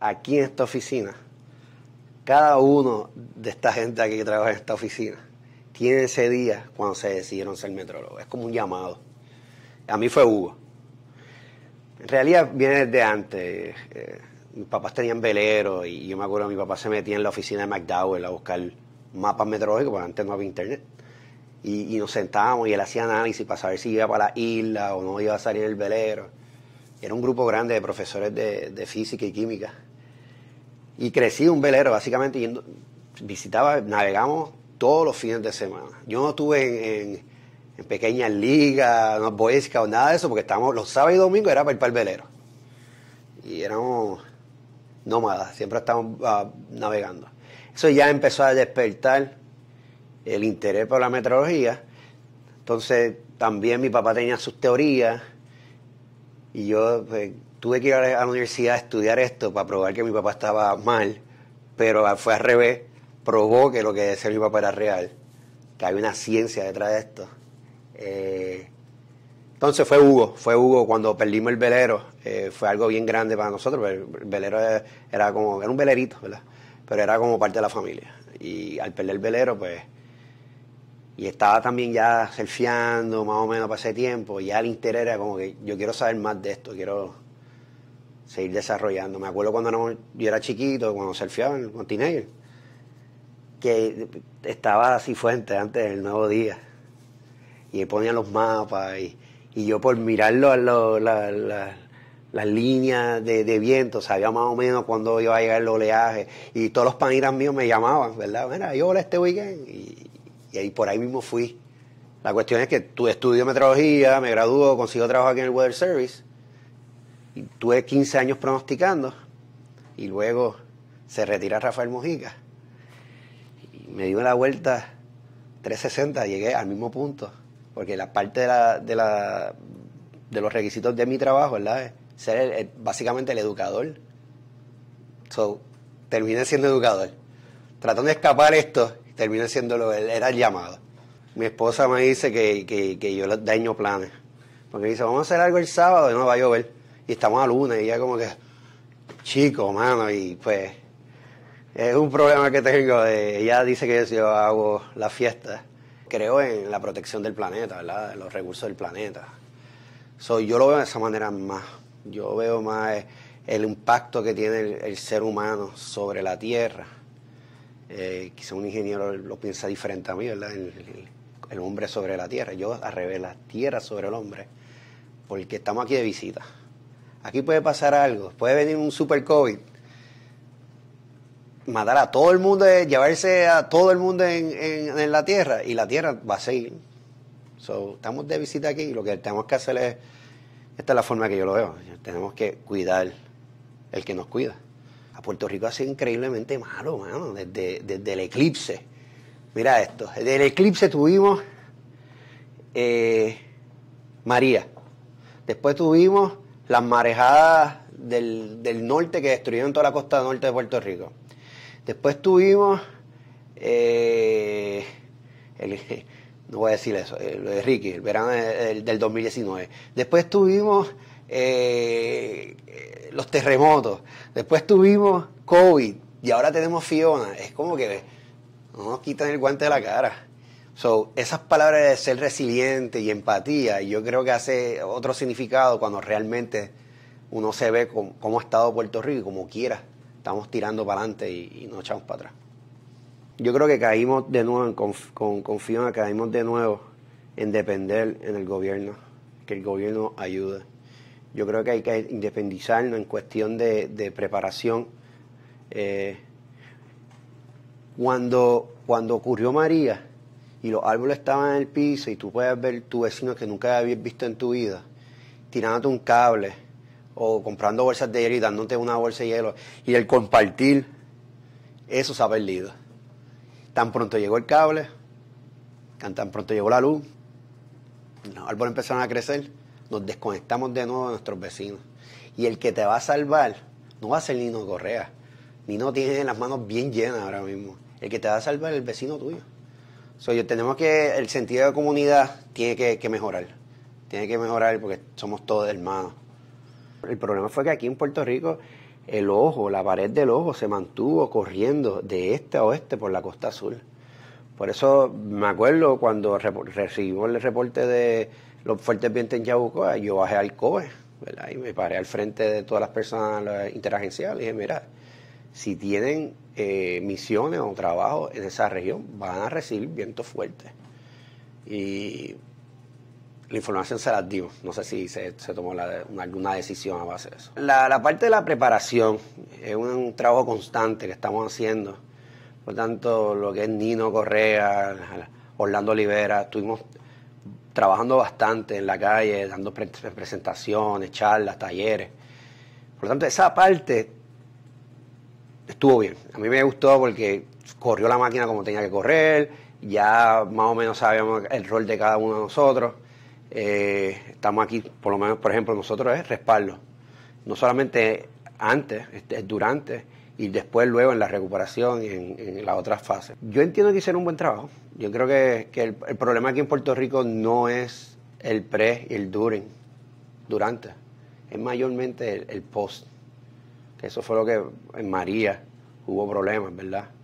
aquí en esta oficina, cada uno de esta gente aquí que trabaja en esta oficina tiene ese día cuando se decidieron ser metrólogos. Es como un llamado. A mí fue Hugo. En realidad viene desde antes. Eh, mis papás tenían velero y yo me acuerdo que mi papá se metía en la oficina de McDowell a buscar mapas meteorológicos, porque antes no había internet. Y, nos sentábamos y él hacía análisis para saber si iba para la isla o no iba a salir el velero. Era un grupo grande de profesores de física y química y crecí un velero, básicamente, y visitaba, navegamos todos los fines de semana. Yo no estuve en, pequeñas ligas, no boy o nada de eso, porque estábamos los sábados y domingos era para ir para el velero. Y éramos nómadas, siempre estábamos ah, navegando. Eso ya empezó a despertar el interés por la meteorología. Entonces, también mi papá tenía sus teorías y yo pues, tuve que ir a la universidad a estudiar esto para probar que mi papá estaba mal, pero fue al revés, probó que lo que decía mi papá era real, que hay una ciencia detrás de esto. Eh, entonces fue Hugo, fue Hugo cuando perdimos el velero, eh, fue algo bien grande para nosotros, el velero era, como, era un velerito, ¿verdad? Pero era como parte de la familia. Y al perder el velero, pues, y estaba también ya surfeando más o menos para ese tiempo, ya el interés era como que yo quiero saber más de esto, quiero seguir desarrollando. Me acuerdo cuando yo era chiquito, cuando surfeaba en el que estaba así fuente antes del nuevo día. Y él ponía los mapas y, yo por mirar a las líneas de, viento, sabía más o menos cuándo iba a llegar el oleaje. Y todos los panitas míos me llamaban, ¿verdad? Mira, yo volé este weekend. Y, ahí por ahí mismo fui. La cuestión es que tu estudio metrología, me graduó, consigo trabajo aquí en el Weather Service tuve 15 años pronosticando y luego se retira Rafael Mojica. Y me dio la vuelta 360, llegué al mismo punto, porque la parte de, la, de, los requisitos de mi trabajo, ¿verdad? Ser básicamente el educador. So, terminé siendo educador. Tratando de escapar esto, terminé siendo era el llamado. Mi esposa me dice que, yo que yo daño planes. Porque dice, vamos a hacer algo el sábado y no va a llover y estamos a lunes, y ya como que, chico, mano, y pues es un problema que tengo. ella dice que yo hago la fiesta. Creo en la protección del planeta, ¿verdad? los recursos del planeta. So, yo lo veo de esa manera más. Yo veo más el impacto que tiene el, ser humano sobre la Tierra. Eh, quizá un ingeniero lo piensa diferente a mí, ¿verdad? El, hombre sobre la Tierra. Yo al la Tierra sobre el hombre. Porque estamos aquí de visita. Aquí puede pasar algo, puede venir un super COVID, matar a todo el mundo, eh, llevarse a todo el mundo en, la tierra y la tierra va a seguir. So, estamos de visita aquí y lo que tenemos que hacer es, esta es la forma que yo lo veo, tenemos que cuidar el que nos cuida. A Puerto Rico ha sido increíblemente malo, mano, desde, desde el eclipse. Mira esto, desde el eclipse tuvimos eh, María, después tuvimos las marejadas del, norte que destruyeron toda la costa norte de Puerto Rico. Después tuvimos, eh, el, no voy a decir eso, eh, lo de Ricky, el verano del, 2019. Después tuvimos eh, los terremotos, después tuvimos COVID y ahora tenemos Fiona. Es como que no nos quitan el guante de la cara. So, esas palabras de ser resiliente y empatía, yo creo que hace otro significado cuando realmente uno se ve cómo, ha estado Puerto Rico y como quiera, estamos tirando para adelante y, nos echamos para atrás. Yo creo que caímos de nuevo, en con, confianza, caímos de nuevo en depender en el gobierno, que el gobierno ayude. Yo creo que hay que independizarnos en cuestión de, preparación. Eh, cuando, cuando ocurrió María, y los árboles estaban en el piso y tú puedes ver tu vecino que nunca habías visto en tu vida tirándote un cable o comprando bolsas de hielo y dándote una bolsa de hielo y el compartir eso se ha perdido tan pronto llegó el cable tan pronto llegó la luz los árboles empezaron a crecer nos desconectamos de nuevo de nuestros vecinos y el que te va a salvar no va a ser Nino Correa Nino tiene las manos bien llenas ahora mismo el que te va a salvar es el vecino tuyo So, yo, tenemos que, el sentido de comunidad tiene que, mejorar. Tiene que mejorar porque somos todos hermanos. El problema fue que aquí en Puerto Rico el ojo, la pared del ojo se mantuvo corriendo de este a oeste por la costa azul. Por eso me acuerdo cuando recibimos el reporte de los fuertes vientos en Yabucoa, yo bajé al COE y me paré al frente de todas las personas interagenciales y dije, mira, si tienen eh, misiones o trabajo en esa región, van a recibir vientos fuertes. Y la información se las dio. No sé si se, tomó alguna decisión a base de eso. La, parte de la preparación es un, trabajo constante que estamos haciendo. Por tanto, lo que es Nino Correa, Orlando Olivera, estuvimos trabajando bastante en la calle, dando presentaciones, charlas, talleres. Por lo tanto, esa parte estuvo bien. A mí me gustó porque corrió la máquina como tenía que correr, ya más o menos sabíamos el rol de cada uno de nosotros. Eh, estamos aquí, por lo menos, por ejemplo, nosotros es respaldo. No solamente antes, este, es durante y después luego en la recuperación y en, las otras fases. Yo entiendo que hicieron un buen trabajo. Yo creo que, el, problema aquí en Puerto Rico no es el pre y el during, durante. Es mayormente el post eso fue lo que en María hubo problemas, ¿verdad?